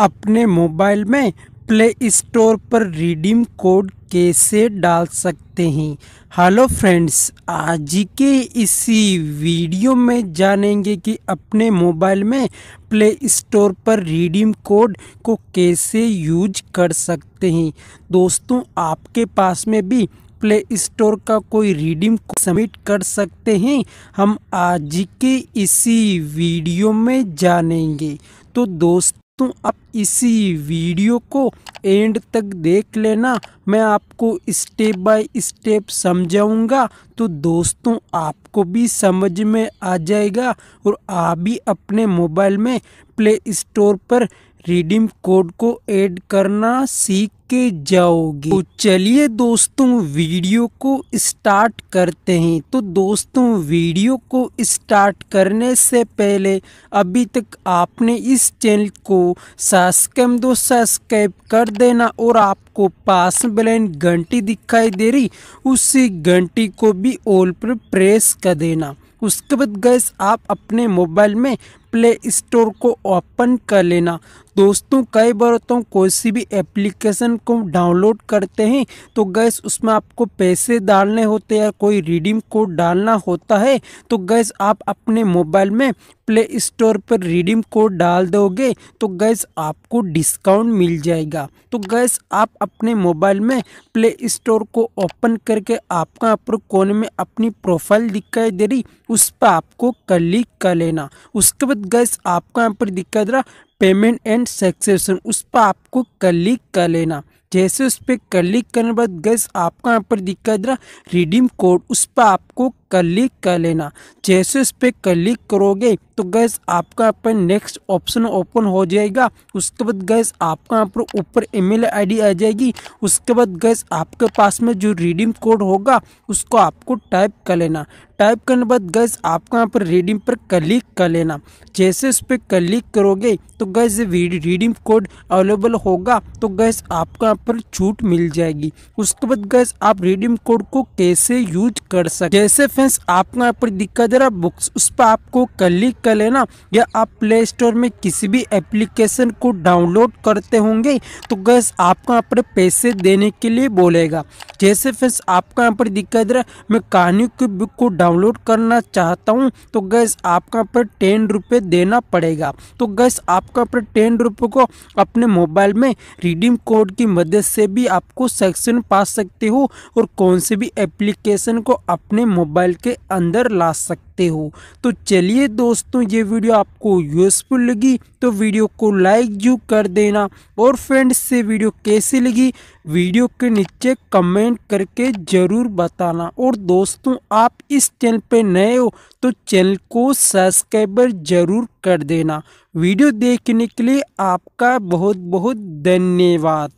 अपने मोबाइल में Play Store पर रिडीम कोड कैसे डाल सकते हैं हेलो फ्रेंड्स आज के इसी वीडियो में जानेंगे कि अपने मोबाइल में प्ले स्टोर पर रिडीम कोड को कैसे यूज कर सकते हैं दोस्तों आपके पास में भी प्ले स्टोर का कोई रिडीम को सबमिट कर सकते हैं हम आज के इसी वीडियो में जानेंगे तो दोस्त दोस्तों आप इसी वीडियो को एंड तक देख लेना मैं आपको स्टेप बाय स्टेप समझाऊंगा तो दोस्तों आपको भी समझ में आ जाएगा और आप भी अपने मोबाइल में प्ले स्टोर पर रिडीम कोड को ऐड करना सीख के जाओगे तो चलिए दोस्तों वीडियो को स्टार्ट करते हैं तो दोस्तों वीडियो को स्टार्ट करने से पहले अभी तक आपने इस चैनल को सब्सक्राइब दो सब्सक्राइब कर देना और आपको पास ब्लैन घंटी दिखाई दे रही उसी घंटी को भी ऑल पर प्रेस कर देना उसके बाद गैस आप अपने मोबाइल में प्ले स्टोर को ओपन कर लेना दोस्तों कई बार तो कोई कोई भी एप्लीकेशन को डाउनलोड करते हैं तो गैस उसमें आपको पैसे डालने होते हैं कोई रिडीम कोड डालना होता है तो गैस आप अपने मोबाइल में प्ले स्टोर पर रिडीम कोड डाल दोगे तो गैस आपको डिस्काउंट मिल जाएगा तो गैस आप अपने मोबाइल में प्ले स्टोर को ओपन करके आपका ऊपर कोने में अपनी प्रोफाइल दिखाई दे रही उस पर आपको क्लिक कर लेना उसके बाद बाद गैस आपको यहाँ पर दिक्कत दे रहा पेमेंट एंड सक्सेसन उस पर आपको क्लिक कर लेना जैसे उस पर क्लिक करने के बाद गैस आपको यहाँ पर दिक्कत दे रहा रिडीम कोड उस पर आपको क्लिक कर लेना जैसे इस पर क्लिक करोगे तो गैस आपका यहाँ पर नेक्स्ट ऑप्शन ओपन हो जाएगा उसके बाद गैस आपका यहाँ पर ऊपर ईमेल आईडी आ जाएगी उसके बाद गैस आपके पास में जो रिडीम कोड होगा उसको आपको टाइप कर लेना टाइप करने के बाद गैस आपका यहाँ पर रिडीम पर क्लिक कर लेना जैसे इस पर क्लिक करोगे तो गैस रिडीम कोड अवेलेबल होगा तो गैस आपका यहाँ पर छूट मिल जाएगी उसके बाद गैस आप रिडीम कोड को कैसे यूज कर सकते जैसे फ्रेंड्स आपको यहाँ पर दिक्कत दे रहा बुक्स उस पर आपको क्लिक कर लेना या आप प्ले स्टोर में किसी भी एप्लीकेशन को डाउनलोड करते होंगे तो गैस आपको यहाँ पर पैसे देने के लिए बोलेगा जैसे फ्रेंड्स आपको यहाँ पर दिक्कत दे रहा मैं कहानी की बुक को डाउनलोड करना चाहता हूँ तो गैस आपको यहाँ पर टेन रुपये देना पड़ेगा तो गैस आपको यहाँ पर टेन रुपये को अपने मोबाइल में रिडीम कोड की मदद से भी आपको सेक्शन पा सकते हो और कौन से भी एप्लीकेशन को अपने मोबाइल मोबाइल के अंदर ला सकते हो तो चलिए दोस्तों ये वीडियो आपको यूज़फुल लगी तो वीडियो को लाइक जू कर देना और फ्रेंड्स से वीडियो कैसी लगी वीडियो के नीचे कमेंट करके ज़रूर बताना और दोस्तों आप इस चैनल पे नए हो तो चैनल को सब्सक्राइबर ज़रूर कर देना वीडियो देखने के लिए आपका बहुत बहुत धन्यवाद